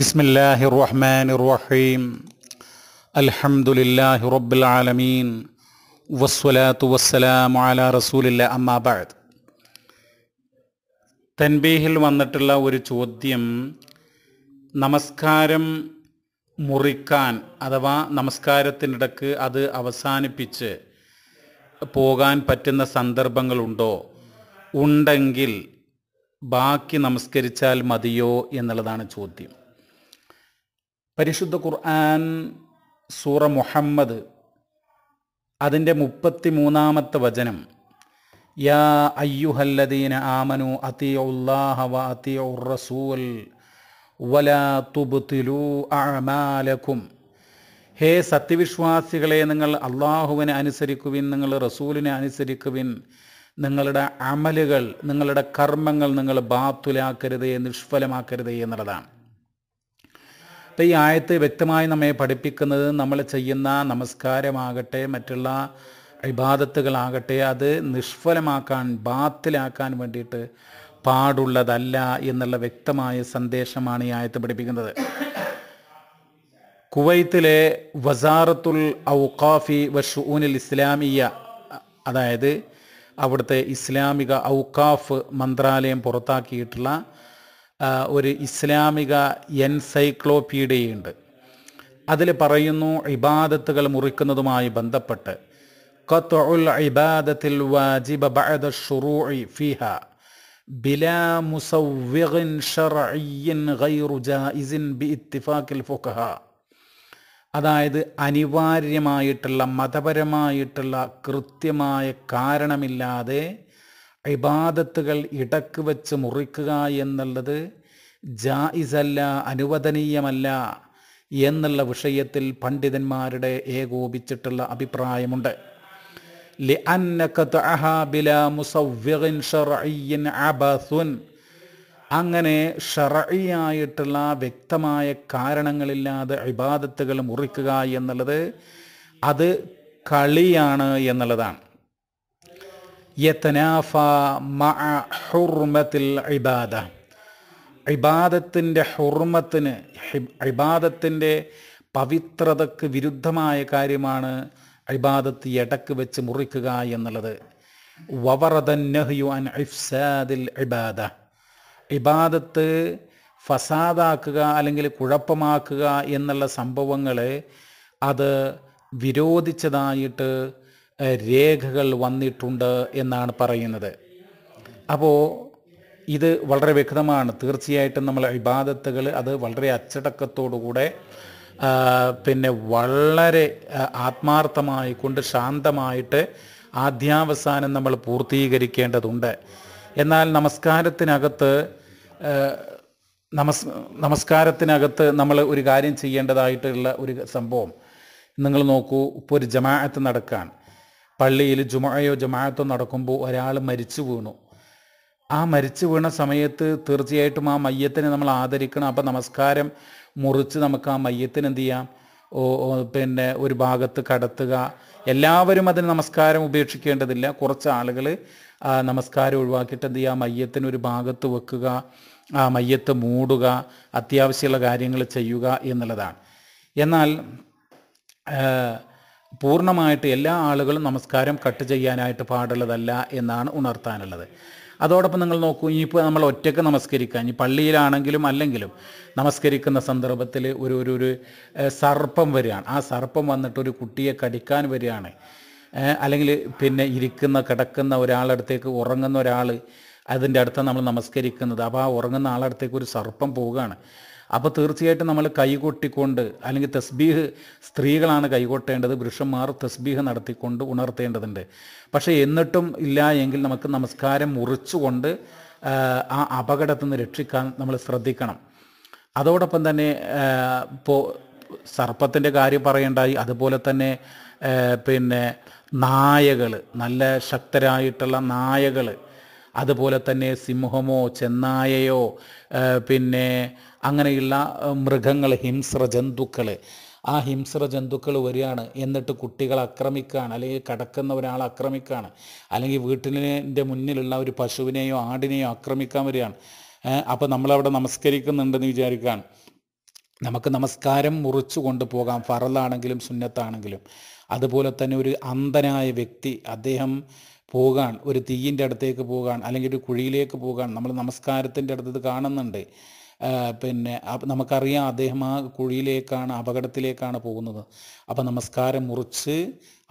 ബിസ്മില്ലാഹി الله റഹീം അൽഹംദുലില്ലാഹി الحمد لله رب العالمين والصلاة والسلام على رسول الله أما തൻബീഹിൽ വന്നിട്ടുള്ള ഒരു ചോദ്യം നമസ്കാരം മുറിക്കാൻ അഥവാ നമസ്കാരത്തിനിടക്ക് അത് അവസാനിപ്പിച്ച് പോകാൻ പറ്റുന്ന സന്ദർഭങ്ങളുണ്ടോ ഉണ്ടെങ്കിൽ ബാക്കി നമസ്കരിച്ചാൽ മതിയോ എന്നുള്ളതാണ് ചോദ്യം പരിശുദ്ധ ഖുർആൻ സൂറ മുഹമ്മദ് അതിൻ്റെ മുപ്പത്തി മൂന്നാമത്തെ വചനം യാ അയ്യുഹല്ലദീന ആമനു അതിയുല്ലാഹ വ അതി റസൂൽ വലാ തുബ്തിലു അഅമാലക്കും ഹേ സത്യവിശ്വാസികളെ നിങ്ങൾ അള്ളാഹുവിനെ അനുസരിക്കുവിൻ നിങ്ങൾ റസൂലിനെ അനുസരിക്കുവിൻ നിങ്ങളുടെ അമലുകൾ നിങ്ങളുടെ കർമ്മങ്ങൾ നിങ്ങൾ ബാത്തുലാക്കരുത് നിഷ്ഫലമാക്കരുത് എന്നുള്ളതാണ് ഈ ആയത്ത് വ്യക്തമായി നമ്മെ പഠിപ്പിക്കുന്നത് നമ്മൾ ചെയ്യുന്ന നമസ്കാരമാകട്ടെ മറ്റുള്ള ഇബാദത്തുകളാകട്ടെ അത് നിഷ്ഫലമാക്കാൻ ബാത്തിലാക്കാൻ വേണ്ടിയിട്ട് പാടുള്ളതല്ല എന്നുള്ള വ്യക്തമായ സന്ദേശമാണ് ഈ ആയത്ത് പഠിപ്പിക്കുന്നത് കുവൈത്തിലെ വസാറത്തുൽ ഔഖാഫി വഷൂനിൽ ഇസ്ലാമിയ അതായത് അവിടുത്തെ ഇസ്ലാമിക ഔഖാഫ് മന്ത്രാലയം പുറത്താക്കിയിട്ടുള്ള ഒരു ഇസ്ലാമിക എൻസൈക്ലോപീഡിയയുണ്ട് അതിൽ പറയുന്നു ഇബാദത്തുകൾ മുറിക്കുന്നതുമായി ബന്ധപ്പെട്ട് ഖത്ഉൽ ഇബാദത്തിൽ വാജിബ ഫുഖഹ അതായത് അനിവാര്യമായിട്ടുള്ള മതപരമായിട്ടുള്ള കൃത്യമായ കാരണമില്ലാതെ ഇബാദത്തുകൾ ഇടക്ക് വെച്ച് മുറിക്കുക എന്നുള്ളത് ജായിസല്ല അനുവദനീയമല്ല എന്നുള്ള വിഷയത്തിൽ പണ്ഡിതന്മാരുടെ ഏകോപിച്ചിട്ടുള്ള അഭിപ്രായമുണ്ട് അങ്ങനെ ഷറിയായിട്ടുള്ള വ്യക്തമായ കാരണങ്ങളില്ലാതെ ഇബാദത്തുകൾ മുറിക്കുക എന്നുള്ളത് അത് കളിയാണ് എന്നുള്ളതാണ് ഇബാദ ഇബാദത്തിൻ്റെ ഹുർമത്തിന് ഇബാദത്തിൻ്റെ പവിത്രതക്ക് വിരുദ്ധമായ കാര്യമാണ് ഇബാദത്ത് ഇടക്ക് വെച്ച് മുറിക്കുക എന്നുള്ളത് നഹ്യു അൻ ഇഫ്സാദിൽ ഇബാദ ഇബാദത്ത് ഫസാദാക്കുക അല്ലെങ്കിൽ കുഴപ്പമാക്കുക എന്നുള്ള സംഭവങ്ങൾ അത് വിരോധിച്ചതായിട്ട് രേഖകൾ വന്നിട്ടുണ്ട് എന്നാണ് പറയുന്നത് അപ്പോൾ ഇത് വളരെ വ്യക്തമാണ് തീർച്ചയായിട്ടും നമ്മൾ ഇബാദത്തുകൾ അത് വളരെ അച്ചടക്കത്തോടുകൂടെ പിന്നെ വളരെ ആത്മാർത്ഥമായി കൊണ്ട് ശാന്തമായിട്ട് ആദ്യാവസാനം നമ്മൾ പൂർത്തീകരിക്കേണ്ടതുണ്ട് എന്നാൽ നമസ്കാരത്തിനകത്ത് നമസ് നമസ്കാരത്തിനകത്ത് നമ്മൾ ഒരു കാര്യം ചെയ്യേണ്ടതായിട്ടുള്ള ഒരു സംഭവം നിങ്ങൾ നോക്കൂ ഇപ്പോൾ ഒരു ജമാഅത്ത് നടക്കാൻ പള്ളിയിൽ ജുമായോ ജമാഅത്തോ നടക്കുമ്പോൾ ഒരാൾ മരിച്ചു വീണു ആ മരിച്ചു വീണ സമയത്ത് തീർച്ചയായിട്ടും ആ മയ്യത്തിനെ നമ്മൾ ആദരിക്കണം അപ്പം നമസ്കാരം മുറിച്ച് നമുക്ക് ആ മയ്യത്തിന് എന്ത് ചെയ്യാം പിന്നെ ഒരു ഭാഗത്ത് കടത്തുക എല്ലാവരും അതിന് നമസ്കാരം ഉപേക്ഷിക്കേണ്ടതില്ല കുറച്ച് ആളുകൾ നമസ്കാരം ഒഴിവാക്കിയിട്ട് എന്ത് ചെയ്യുക മയ്യത്തിന് ഒരു ഭാഗത്ത് വെക്കുക ആ മയ്യത്ത് മൂടുക അത്യാവശ്യമുള്ള കാര്യങ്ങൾ ചെയ്യുക എന്നുള്ളതാണ് എന്നാൽ പൂർണ്ണമായിട്ട് എല്ലാ ആളുകളും നമസ്കാരം കട്ട് ചെയ്യാനായിട്ട് പാടുള്ളതല്ല എന്നാണ് ഉണർത്താനുള്ളത് അതോടൊപ്പം നിങ്ങൾ നോക്കൂ ഇനിയിപ്പോൾ നമ്മൾ ഒറ്റയ്ക്ക് നമസ്കരിക്കുക ഇനി പള്ളിയിലാണെങ്കിലും അല്ലെങ്കിലും നമസ്കരിക്കുന്ന സന്ദർഭത്തിൽ ഒരു ഒരു ഒരു സർപ്പം വരികയാണ് ആ സർപ്പം വന്നിട്ട് ഒരു കുട്ടിയെ കടിക്കാൻ വരികയാണ് അല്ലെങ്കിൽ പിന്നെ ഇരിക്കുന്ന കിടക്കുന്ന ഒരാളടുത്തേക്ക് ഉറങ്ങുന്ന ഒരാൾ അതിൻ്റെ അടുത്ത് നമ്മൾ നമസ്കരിക്കുന്നത് അപ്പോൾ ആ ഉറങ്ങുന്ന ആളടുത്തേക്ക് ഒരു സർപ്പം പോവുകയാണ് അപ്പോൾ തീർച്ചയായിട്ടും നമ്മൾ കൈകൊട്ടിക്കൊണ്ട് അല്ലെങ്കിൽ തസ്ബീഹ് സ്ത്രീകളാണ് കൈകൊട്ടേണ്ടത് പുരുഷന്മാർ തസ്ബീഹ് നടത്തിക്കൊണ്ട് ഉണർത്തേണ്ടതുണ്ട് പക്ഷേ എന്നിട്ടും ഇല്ല എങ്കിൽ നമുക്ക് നമസ്കാരം മുറിച്ചുകൊണ്ട് ആ അപകടത്തിൽ നിന്ന് രക്ഷിക്കാൻ നമ്മൾ ശ്രദ്ധിക്കണം അതോടൊപ്പം തന്നെ ഇപ്പോൾ സർപ്പത്തിൻ്റെ കാര്യം പറയേണ്ടായി അതുപോലെ തന്നെ പിന്നെ നായകൾ നല്ല ശക്തരായിട്ടുള്ള നായകൾ അതുപോലെ തന്നെ സിംഹമോ ചെന്നായയോ പിന്നെ അങ്ങനെയുള്ള മൃഗങ്ങൾ ഹിംസ്ര ജന്തുക്കൾ ആ ഹിംസ്ര ജന്തുക്കൾ വരികയാണ് എന്നിട്ട് കുട്ടികൾ ആക്രമിക്കുകയാണ് അല്ലെങ്കിൽ കടക്കുന്ന ഒരാൾ ആക്രമിക്കുകയാണ് അല്ലെങ്കിൽ വീട്ടിൻ്റെ മുന്നിലുള്ള ഒരു പശുവിനെയോ ആടിനെയോ ആക്രമിക്കാൻ വരികയാണ് അപ്പോൾ നമ്മളവിടെ നമസ്കരിക്കുന്നുണ്ടെന്ന് വിചാരിക്കുകയാണ് നമുക്ക് നമസ്കാരം മുറിച്ചു കൊണ്ടുപോകാം ഫറലാണെങ്കിലും സുന്നത്താണെങ്കിലും അതുപോലെ തന്നെ ഒരു അന്ധനായ വ്യക്തി അദ്ദേഹം പോകാൻ ഒരു തീയിൻ്റെ അടുത്തേക്ക് പോകാൻ അല്ലെങ്കിൽ ഒരു കുഴിയിലേക്ക് പോകാൻ നമ്മൾ നമസ്കാരത്തിൻ്റെ അടുത്ത് കാണുന്നുണ്ട് പിന്നെ നമുക്കറിയാം അദ്ദേഹം ആ കുഴിയിലേക്കാണ് അപകടത്തിലേക്കാണ് പോകുന്നത് അപ്പോൾ നമസ്കാരം മുറിച്ച്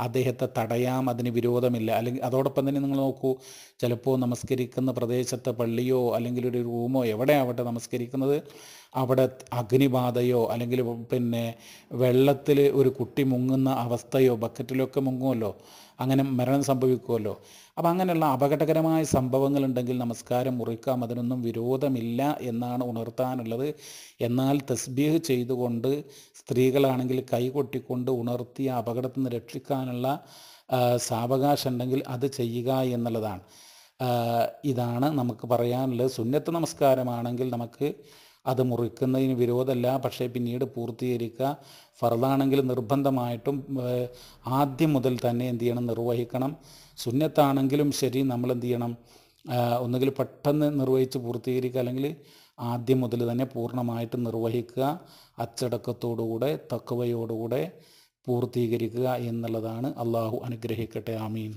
അദ്ദേഹത്തെ തടയാം അതിന് വിരോധമില്ല അല്ലെങ്കിൽ അതോടൊപ്പം തന്നെ നിങ്ങൾ നോക്കൂ ചിലപ്പോൾ നമസ്കരിക്കുന്ന പ്രദേശത്തെ പള്ളിയോ അല്ലെങ്കിൽ ഒരു റൂമോ എവിടെയാവട്ടെ നമസ്കരിക്കുന്നത് അവിടെ അഗ്നിബാധയോ അല്ലെങ്കിൽ പിന്നെ വെള്ളത്തിൽ ഒരു കുട്ടി മുങ്ങുന്ന അവസ്ഥയോ ബക്കറ്റിലൊക്കെ മുങ്ങുമല്ലോ അങ്ങനെ മരണം സംഭവിക്കുമല്ലോ അപ്പം അങ്ങനെയുള്ള അപകടകരമായ സംഭവങ്ങൾ ഉണ്ടെങ്കിൽ നമസ്കാരം മുറിക്കാം അതിനൊന്നും വിരോധമില്ല എന്നാണ് ഉണർത്താനുള്ളത് എന്നാൽ തസ്ബീഹ് ചെയ്തുകൊണ്ട് സ്ത്രീകളാണെങ്കിൽ കൈ കൊട്ടിക്കൊണ്ട് ഉണർത്തിയ അപകടത്തിൽ നിന്ന് രക്ഷിക്കാനുള്ള ചെയ്യാനുള്ള സാവകാശം ഉണ്ടെങ്കിൽ അത് ചെയ്യുക എന്നുള്ളതാണ് ഇതാണ് നമുക്ക് പറയാനുള്ളത് സുന്നത്ത് നമസ്കാരമാണെങ്കിൽ നമുക്ക് അത് മുറിക്കുന്നതിന് വിരോധമല്ല പക്ഷേ പിന്നീട് പൂർത്തീകരിക്കുക ഫറദാണെങ്കിൽ നിർബന്ധമായിട്ടും ആദ്യം മുതൽ തന്നെ എന്ത് ചെയ്യണം നിർവഹിക്കണം സുന്നത്താണെങ്കിലും ശരി നമ്മൾ എന്ത് ചെയ്യണം ഒന്നുകിൽ പെട്ടെന്ന് നിർവഹിച്ച് പൂർത്തീകരിക്കുക അല്ലെങ്കിൽ ആദ്യം മുതൽ തന്നെ പൂർണ്ണമായിട്ട് നിർവഹിക്കുക അച്ചടക്കത്തോടുകൂടെ തക്കവയോടുകൂടെ പൂർത്തീകരിക്കുക എന്നുള്ളതാണ് അള്ളാഹു അനുഗ്രഹിക്കട്ടെ ആമീൻ